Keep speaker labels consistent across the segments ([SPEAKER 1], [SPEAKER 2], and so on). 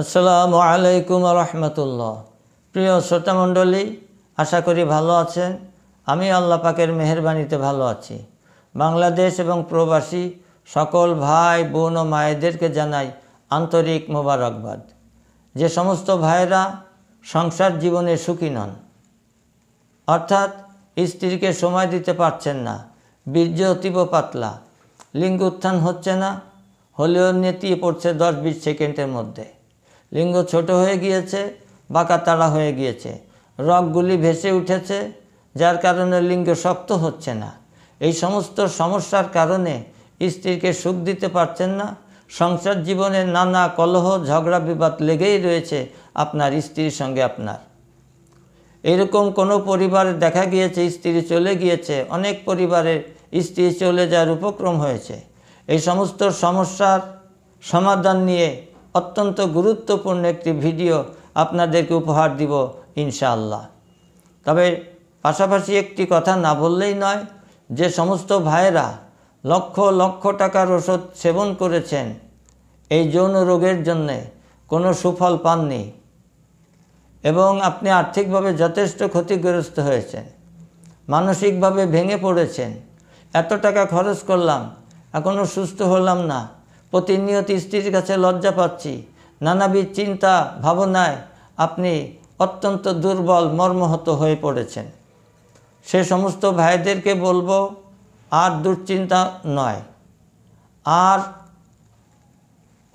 [SPEAKER 1] আসসালামু আলাইকুম রহমতুল্লাহ প্রিয় শ্রোতামণ্ডলী আশা করি ভালো আছেন আমি আল্লাহ পাকের মেহরবানিতে ভালো আছি বাংলাদেশ এবং প্রবাসী সকল ভাই বোন ও মায়েদেরকে জানাই আন্তরিক মোবারকবাদ যে সমস্ত ভাইরা সংসার জীবনে সুখী নন অর্থাৎ স্ত্রীকে সময় দিতে পারছেন না বীর্য অতীব পাতলা লিঙ্গ উত্থান হচ্ছে না হলেও নেতিয়ে পড়ছে দশ বিশ সেকেন্ডের মধ্যে লিঙ্গ ছোট হয়ে গিয়েছে বাঁকা তাড়া হয়ে গিয়েছে রগগুলি ভেসে উঠেছে যার কারণে লিঙ্গ শক্ত হচ্ছে না এই সমস্ত সমস্যার কারণে স্ত্রীকে সুখ দিতে পারছেন না সংসার জীবনে নানা কলহ ঝগড়া বিবাদ লেগেই রয়েছে আপনার স্ত্রীর সঙ্গে আপনার এরকম কোনো পরিবারে দেখা গিয়েছে স্ত্রী চলে গিয়েছে অনেক পরিবারের স্ত্রী চলে যাওয়ার উপক্রম হয়েছে এই সমস্ত সমস্যার সমাধান নিয়ে অত্যন্ত গুরুত্বপূর্ণ একটি ভিডিও আপনাদেরকে উপহার দিব ইনশাআল্লাহ তবে পাশাপাশি একটি কথা না বললেই নয় যে সমস্ত ভাইয়েরা লক্ষ লক্ষ টাকার ওষুধ সেবন করেছেন এই যৌন রোগের জন্যে কোনো সুফল পাননি এবং আপনি আর্থিকভাবে যথেষ্ট ক্ষতিগ্রস্ত হয়েছেন মানসিকভাবে ভেঙে পড়েছেন এত টাকা খরচ করলাম এখনও সুস্থ হলাম না প্রতিনিয়ত স্ত্রীর কাছে লজ্জা পাচ্ছি নানাবিধ চিন্তা ভাবনায় আপনি অত্যন্ত দুর্বল মর্মহত হয়ে পড়েছেন সে সমস্ত ভাইদেরকে বলবো আর দুশ্চিন্তা নয় আর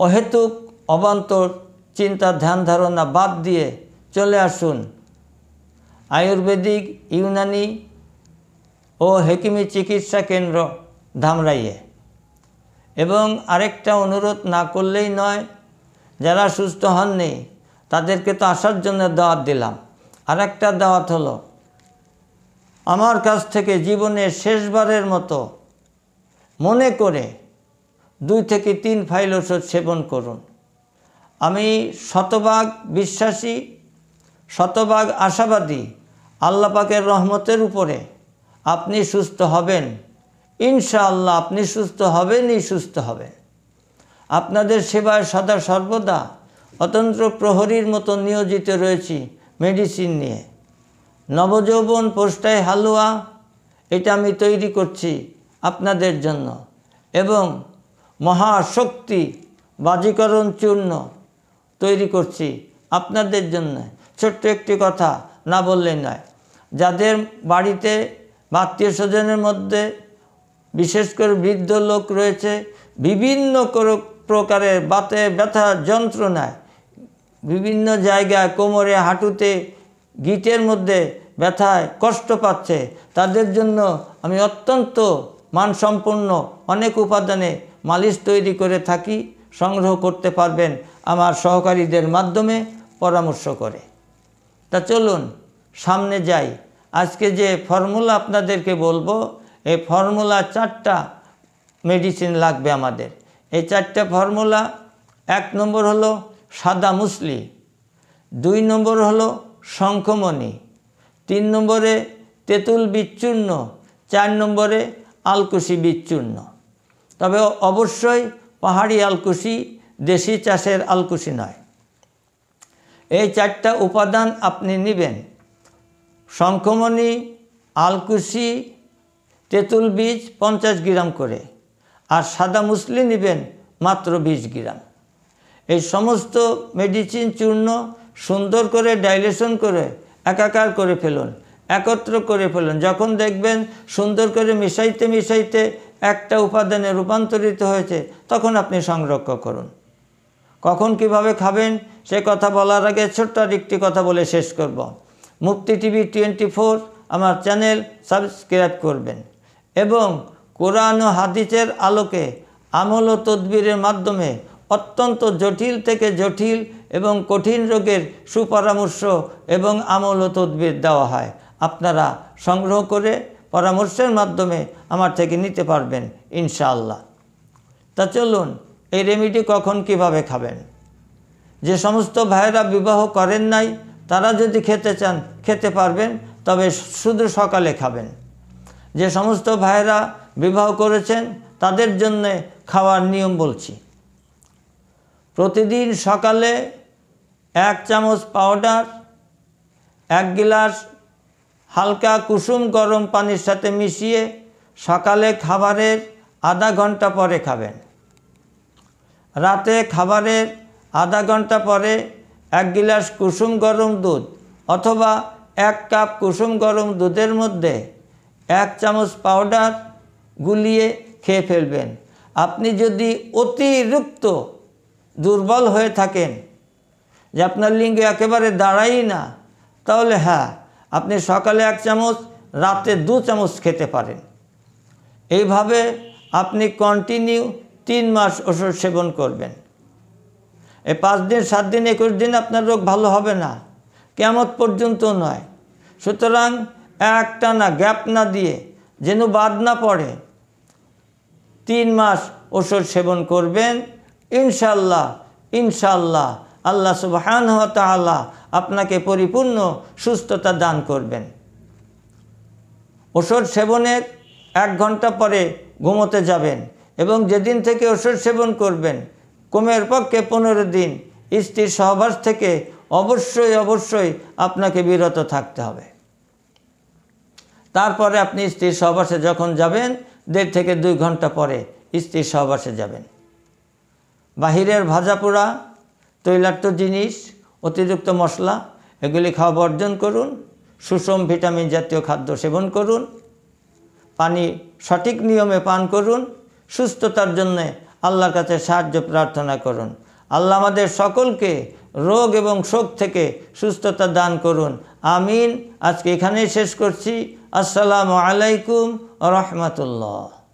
[SPEAKER 1] অহেতুক অবান্তর চিন্তা ধ্যান ধারণা বাদ দিয়ে চলে আসুন আয়ুর্বেদিক ইউনানি ও হেকিমি চিকিৎসা কেন্দ্র ধামরাইয়ে এবং আরেকটা অনুরোধ না করলেই নয় যারা সুস্থ হননি তাদেরকে তো আসার জন্য দাওয়াত দিলাম আর একটা দাওয়াত হলো আমার কাছ থেকে জীবনে শেষবারের মতো মনে করে দুই থেকে তিন ফাইল ওষুধ সেবন করুন আমি শতভাগ বিশ্বাসী শতভাগ আশাবাদী আল্লাপাকের রহমতের উপরে আপনি সুস্থ হবেন ইনশাআল্লাহ আপনি সুস্থ হবেনই সুস্থ হবে আপনাদের সেবায় সদা সর্বদা অতন্ত্র প্রহরীর মতো নিয়োজিত রয়েছি মেডিসিন নিয়ে নবযৌবন পোস্টায় হালুয়া এটা আমি তৈরি করছি আপনাদের জন্য এবং মহাশক্তি বাজিকরণ চূর্ণ তৈরি করছি আপনাদের জন্য ছোট্ট একটি কথা না বললেই নয় যাদের বাড়িতে আত্মীয় স্বজনের মধ্যে বিশেষ করে বৃদ্ধ লোক রয়েছে বিভিন্ন প্রকারের বাতে ব্যথা যন্ত্রণায় বিভিন্ন জায়গায় কোমরে হাঁটুতে গিটের মধ্যে ব্যথায় কষ্ট পাচ্ছে তাদের জন্য আমি অত্যন্ত মানসম্পন্ন অনেক উপাদানে মালিশ তৈরি করে থাকি সংগ্রহ করতে পারবেন আমার সহকারীদের মাধ্যমে পরামর্শ করে তা চলুন সামনে যাই আজকে যে ফর্মুলা আপনাদেরকে বলবো এই ফর্মুলা চারটা মেডিসিন লাগবে আমাদের এই চারটে ফর্মুলা এক নম্বর হলো সাদা মুসলি দুই নম্বর হলো শঙ্খমণি তিন নম্বরে তেঁতুল বিচ্ছূর্ণ চার নম্বরে আলকুশি বিচ্ছূর্ণ তবে অবশ্যই পাহাড়ি আলকুশি দেশি চাষের আলকুশি নয় এই চারটা উপাদান আপনি নেবেন শঙ্খমণি আলকুশি তেঁতুল বীজ পঞ্চাশ গ্রাম করে আর সাদা মুসলি নেবেন মাত্র বিশ গ্রাম এই সমস্ত মেডিসিন চূর্ণ সুন্দর করে ডাইলেশন করে একাকার করে ফেলুন একত্র করে ফেলুন যখন দেখবেন সুন্দর করে মিশাইতে মিশাইতে একটা উপাদানে রূপান্তরিত হয়েছে তখন আপনি সংরক্ষণ করুন কখন কিভাবে খাবেন সে কথা বলার আগে ছোট্ট একটি কথা বলে শেষ করব মুক্তি টিভি টোয়েন্টি ফোর আমার চ্যানেল সাবস্ক্রাইব করবেন এবং কোরআন ও হাদিসের আলোকে আমল ও তদবিরের মাধ্যমে অত্যন্ত জটিল থেকে জটিল এবং কঠিন রোগের সুপরামর্শ এবং আমল ও তদবির দেওয়া হয় আপনারা সংগ্রহ করে পরামর্শের মাধ্যমে আমার থেকে নিতে পারবেন ইনশাআল্লাহ তা চলুন এই রেমিডি কখন কিভাবে খাবেন যে সমস্ত ভাইয়েরা বিবাহ করেন নাই তারা যদি খেতে চান খেতে পারবেন তবে শুধু সকালে খাবেন যে সমস্ত ভাইরা বিবাহ করেছেন তাদের জন্যে খাওয়ার নিয়ম বলছি প্রতিদিন সকালে এক চামচ পাউডার এক গিলাস হালকা কুসুম গরম পানির সাথে মিশিয়ে সকালে খাবারের আধা ঘন্টা পরে খাবেন রাতে খাবারের আধা ঘন্টা পরে এক গিলাস কুসুম গরম দুধ অথবা এক কাপ কুসুম গরম দুধের মধ্যে এক চামচ পাউডার গুলিয়ে খেয়ে ফেলবেন আপনি যদি অতিরিক্ত দুর্বল হয়ে থাকেন যে আপনার লিঙ্গ একেবারে দাঁড়াই না তাহলে হ্যাঁ আপনি সকালে এক চামচ রাতে দু চামচ খেতে পারেন এইভাবে আপনি কন্টিনিউ তিন মাস ওষুধ সেবন করবেন এই পাঁচ দিন সাত দিন একুশ দিন আপনার রোগ ভালো হবে না কেমত পর্যন্ত নয় সুতরাং একটা না গ্যাপ না দিয়ে যেন বাদ না পড়ে তিন মাস ওষুধ সেবন করবেন ইনশাল্লাহ ইনশাল্লাহ আল্লাহ সুবাহান তাআলা আপনাকে পরিপূর্ণ সুস্থতা দান করবেন ওষুধ সেবনের এক ঘন্টা পরে ঘুমোতে যাবেন এবং যেদিন থেকে ওষুধ সেবন করবেন কমের পক্ষে পনেরো দিন স্ত্রীর সহবাস থেকে অবশ্যই অবশ্যই আপনাকে বিরত থাকতে হবে তারপরে আপনি স্ত্রীর সহবাসে যখন যাবেন দেড় থেকে দুই ঘন্টা পরে স্ত্রীর সহবাসে যাবেন বাহিরের ভাজাপোড়া তৈলাক্ত জিনিস অতিরিক্ত মশলা এগুলি খাওয়া বর্জন করুন সুষম ভিটামিন জাতীয় খাদ্য সেবন করুন পানি সঠিক নিয়মে পান করুন সুস্থতার জন্যে আল্লাহর কাছে সাহায্য প্রার্থনা করুন আল্লাহ আমাদের সকলকে রোগ এবং শোক থেকে সুস্থতা দান করুন আমিন আজকে এখানেই শেষ করছি আসসালামু আলাইকুম রহমতুল্লাহ